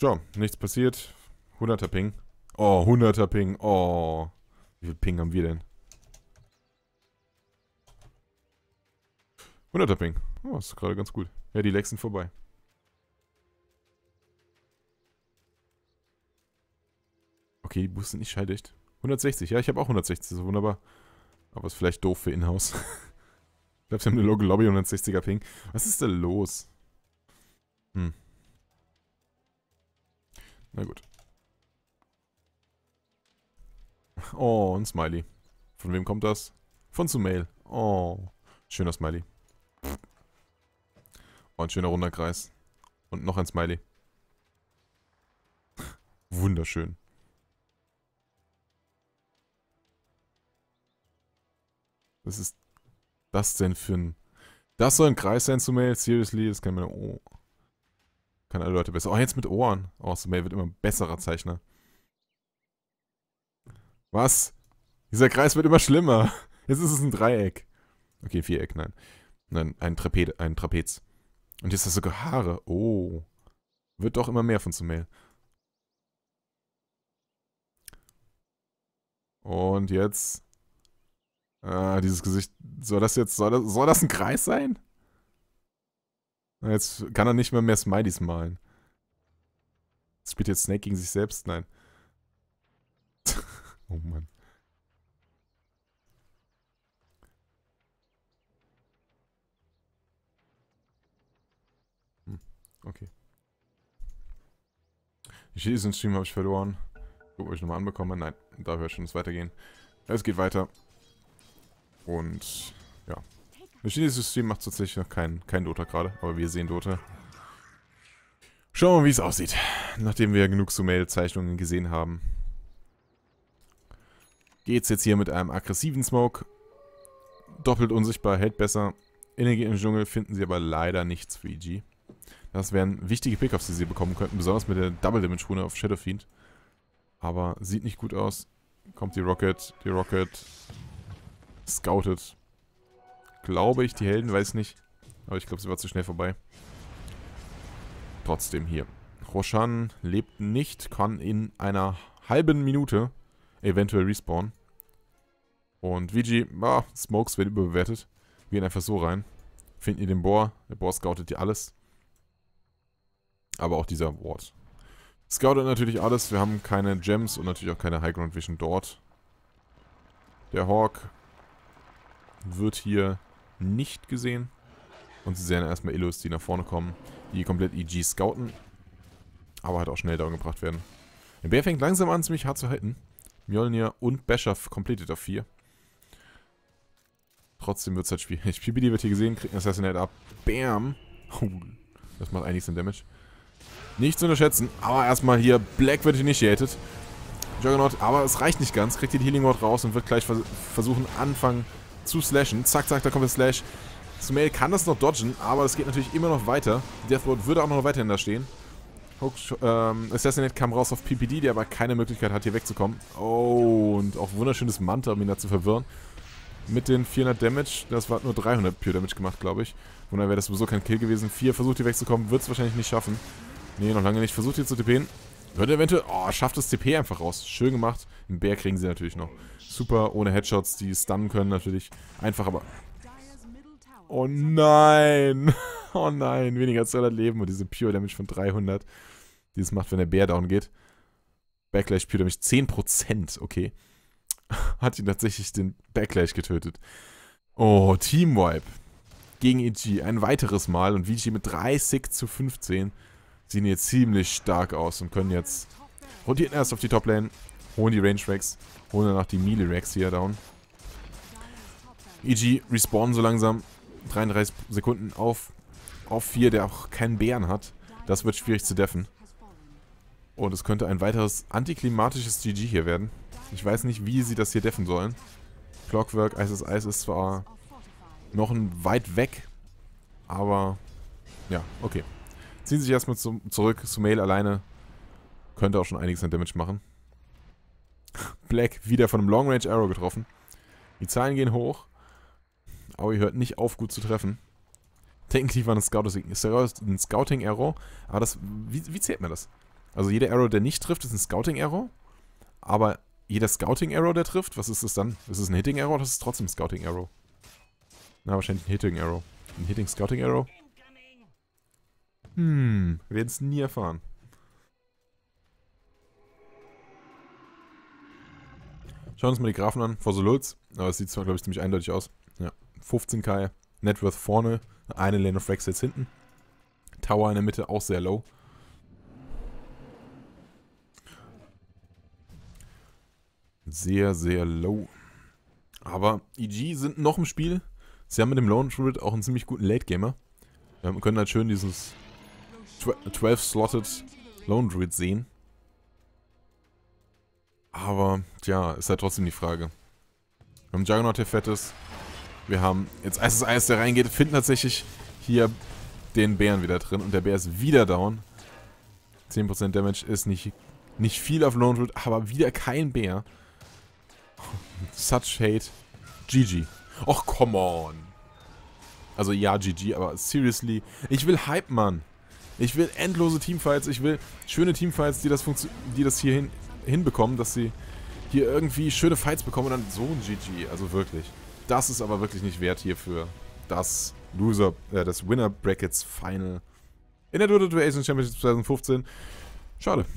So, nichts passiert. 100er Ping. Oh, 100er Ping. Oh. Wie viel Ping haben wir denn? 100er Ping. Oh, ist gerade ganz gut. Ja, die Lex sind vorbei. Okay, die Boost sind nicht scheidigt. 160, ja, ich habe auch 160, das ist wunderbar. Aber ist vielleicht doof für Inhouse. ich glaube, sie haben eine Local Lobby 160er Ping. Was ist da los? Hm. Na gut. Oh, ein Smiley. Von wem kommt das? Von Sumail. Oh, schöner Smiley. Oh, ein schöner runder Kreis. Und noch ein Smiley. Wunderschön. Was ist das denn für ein... Das soll ein Kreis sein, Sumail? Seriously? Das kann man... Oh. Kann alle Leute besser... Oh, jetzt mit Ohren. Oh, Sumail wird immer ein besserer Zeichner. Was? Dieser Kreis wird immer schlimmer. Jetzt ist es ein Dreieck. Okay, Viereck, nein. Nein, ein, Trapez, ein Trapez. Und jetzt hast du sogar Haare. Oh. Wird doch immer mehr von Sumail. Und jetzt. Ah, dieses Gesicht. Soll das jetzt. Soll das, soll das ein Kreis sein? Jetzt kann er nicht mehr mehr Smileys malen. Spielt jetzt Snake gegen sich selbst? Nein. Oh Mann. Hm, okay. Die diesen Stream habe ich verloren. Guck, ob ich nochmal anbekomme. Nein, da hört schon es weitergehen. Es geht weiter. Und ja. Der chinesische Stream macht tatsächlich noch kein, kein Dota gerade, aber wir sehen Dota. Schauen wir mal, wie es aussieht, nachdem wir genug Sumail-Zeichnungen gesehen haben. Geht's jetzt hier mit einem aggressiven Smoke. Doppelt unsichtbar, hält besser. Energie im Dschungel finden sie aber leider nichts für EG. Das wären wichtige Pickups, die sie bekommen könnten, besonders mit der Double Damage Rune auf Shadow Fiend. Aber sieht nicht gut aus. Kommt die Rocket, die Rocket scoutet. Glaube ich, die Helden, weiß nicht. Aber ich glaube, sie war zu schnell vorbei. Trotzdem hier. Roshan lebt nicht, kann in einer halben Minute eventuell respawnen. Und VG, ah, Smokes werden überbewertet. Wir gehen einfach so rein. Finden ihr den Bohr. Der Bohr scoutet ihr alles. Aber auch dieser Ward. Scoutet natürlich alles. Wir haben keine Gems und natürlich auch keine High Ground Vision dort. Der Hawk wird hier nicht gesehen. Und sie sehen erstmal Illus, die nach vorne kommen, die komplett EG scouten. Aber halt auch schnell down gebracht werden. Der Bär fängt langsam an, ziemlich hart zu halten. Mjolnir und Becher completed auf 4. Trotzdem wird es halt schwierig. PBD wird hier gesehen, kriegt Assassinate ab. Bam! Das macht einiges an Damage. Nicht zu unterschätzen, aber erstmal hier, Black wird initiated. Juggernaut, aber es reicht nicht ganz, kriegt hier die Healing Ward raus und wird gleich vers versuchen, anfangen zu slashen. Zack, zack, da kommt der Slash. Smail kann das noch dodgen, aber es geht natürlich immer noch weiter. Death Ward würde auch noch weiterhin da stehen. Hoax, ähm, Assassinate kam raus auf PPD, der aber keine Möglichkeit hat, hier wegzukommen. Oh, und auch wunderschönes Manta, um ihn da zu verwirren. Mit den 400 Damage, das war nur 300 Pure Damage gemacht, glaube ich. Wunder wäre das sowieso kein Kill gewesen. Vier versucht hier wegzukommen, wird es wahrscheinlich nicht schaffen. Nee, noch lange nicht. Versucht hier zu TPen. Wird eventuell... Oh, schafft das TP einfach raus. Schön gemacht. Einen Bär kriegen sie natürlich noch. Super, ohne Headshots, die stunnen können natürlich. Einfach, aber Oh, oh nein. Oh nein. Weniger als 300 Leben und diese Pure Damage von 300. Die es macht, wenn der Bär down geht. Backlash Pure Damage 10%. Okay. Hat ihn tatsächlich den Backlash getötet. Oh, Team Wipe. Gegen EG. Ein weiteres Mal. Und VG mit 30 zu 15. Sehen jetzt ziemlich stark aus und können jetzt rotieren erst auf die Toplane. Holen die Range Racks. Holen danach die Melee Racks hier down. EG respawnen so langsam. 33 Sekunden auf, auf 4, der auch keinen Bären hat. Das wird schwierig zu deffen. Und es könnte ein weiteres antiklimatisches GG hier werden. Ich weiß nicht, wie sie das hier deffen sollen. Clockwork, Ice is Ice ist zwar noch ein weit weg, aber ja, okay. Ziehen sich erstmal zum, zurück Sumail alleine. Könnte auch schon einiges an Damage machen. Black wieder von einem Long Range Arrow getroffen. Die Zahlen gehen hoch. Aoi hört nicht auf, gut zu treffen. Technisch war ein Scouting-Error, Scouting aber das, wie, wie zählt man das? Also jeder Arrow, der nicht trifft, ist ein Scouting-Error, aber jeder Scouting-Arrow, der trifft, was ist das dann? Ist es ein Hitting-Arrow oder ist es trotzdem ein Scouting-Arrow? Na, wahrscheinlich ein Hitting-Arrow. Ein Hitting-Scouting-Arrow? Hm, wir werden es nie erfahren. Schauen wir uns mal die Grafen an, vor Lulz. Aber es sieht zwar, glaube ich, ziemlich eindeutig aus. 15k. Net Worth vorne, eine Lane of Wrecks jetzt hinten. Tower in der Mitte auch sehr low. Sehr, sehr low. Aber EG sind noch im Spiel. Sie haben mit dem Lone Druid auch einen ziemlich guten Late-Gamer. Wir ähm, können halt schön dieses 12-slotted Lone Druid sehen. Aber, tja, ist halt trotzdem die Frage. Wir haben Juggernaut, der fett ist. Wir haben jetzt Eis ist Eis, der reingeht, finden tatsächlich hier den Bären wieder drin. Und der Bär ist wieder down. 10% Damage ist nicht, nicht viel auf Lone Root, aber wieder kein Bär. Such hate. GG. Och, come on. Also ja, GG, aber seriously. Ich will Hype, Mann. Ich will endlose Teamfights. Ich will schöne Teamfights, die das, die das hier hin hinbekommen, dass sie hier irgendwie schöne Fights bekommen und dann so ein GG. Also wirklich. Das ist aber wirklich nicht wert hierfür das Loser, äh, das Winner Brackets Final in der Dota 2 Asian Championship 2015. Schade.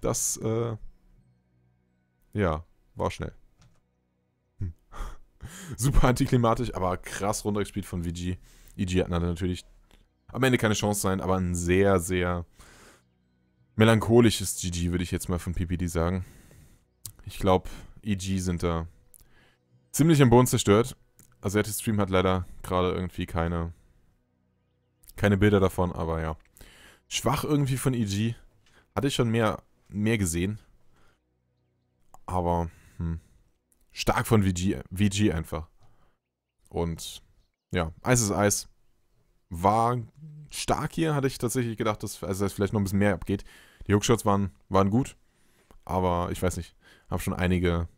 Das, äh, ja, war schnell. Hm. Super antiklimatisch, aber krass runtergespielt von VG. EG hat natürlich am Ende keine Chance sein, aber ein sehr, sehr melancholisches GG, würde ich jetzt mal von PPD sagen. Ich glaube, EG sind da ziemlich im Boden zerstört. Asiatic also Stream hat leider gerade irgendwie keine, keine Bilder davon, aber ja. Schwach irgendwie von EG. Hatte ich schon mehr, mehr gesehen. Aber, hm. Stark von VG, VG einfach. Und, ja, Eis ist Eis. War stark hier, hatte ich tatsächlich gedacht, dass, also vielleicht noch ein bisschen mehr abgeht. Die Hookshots waren, waren gut, aber ich weiß nicht. Habe schon einige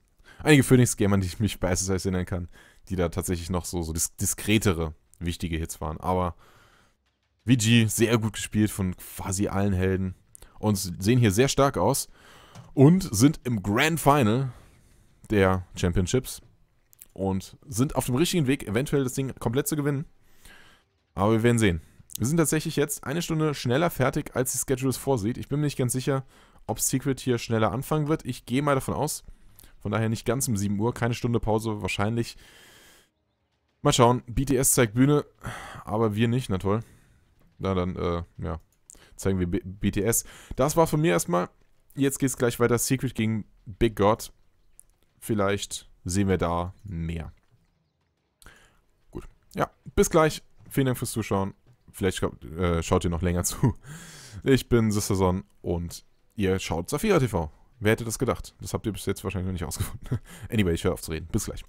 einige Phoenix-Gamer, die ich mich bei SSS erinnern kann, die da tatsächlich noch so, so dis diskretere, wichtige Hits waren. Aber VG, sehr gut gespielt von quasi allen Helden. Und sehen hier sehr stark aus. Und sind im Grand Final der Championships. Und sind auf dem richtigen Weg, eventuell das Ding komplett zu gewinnen. Aber wir werden sehen. Wir sind tatsächlich jetzt eine Stunde schneller fertig, als die Schedule es vorsieht. Ich bin mir nicht ganz sicher, ob Secret hier schneller anfangen wird. Ich gehe mal davon aus, von daher nicht ganz um 7 Uhr, keine Stunde Pause wahrscheinlich. Mal schauen, BTS zeigt Bühne, aber wir nicht, na toll. Na dann, äh, ja, zeigen wir B BTS. Das war von mir erstmal. Jetzt geht's gleich weiter, Secret gegen Big God. Vielleicht sehen wir da mehr. Gut, ja, bis gleich. Vielen Dank fürs Zuschauen. Vielleicht äh, schaut ihr noch länger zu. Ich bin Sisterson und ihr schaut Safira TV. Wer hätte das gedacht? Das habt ihr bis jetzt wahrscheinlich noch nicht rausgefunden. anyway, ich höre auf zu reden. Bis gleich.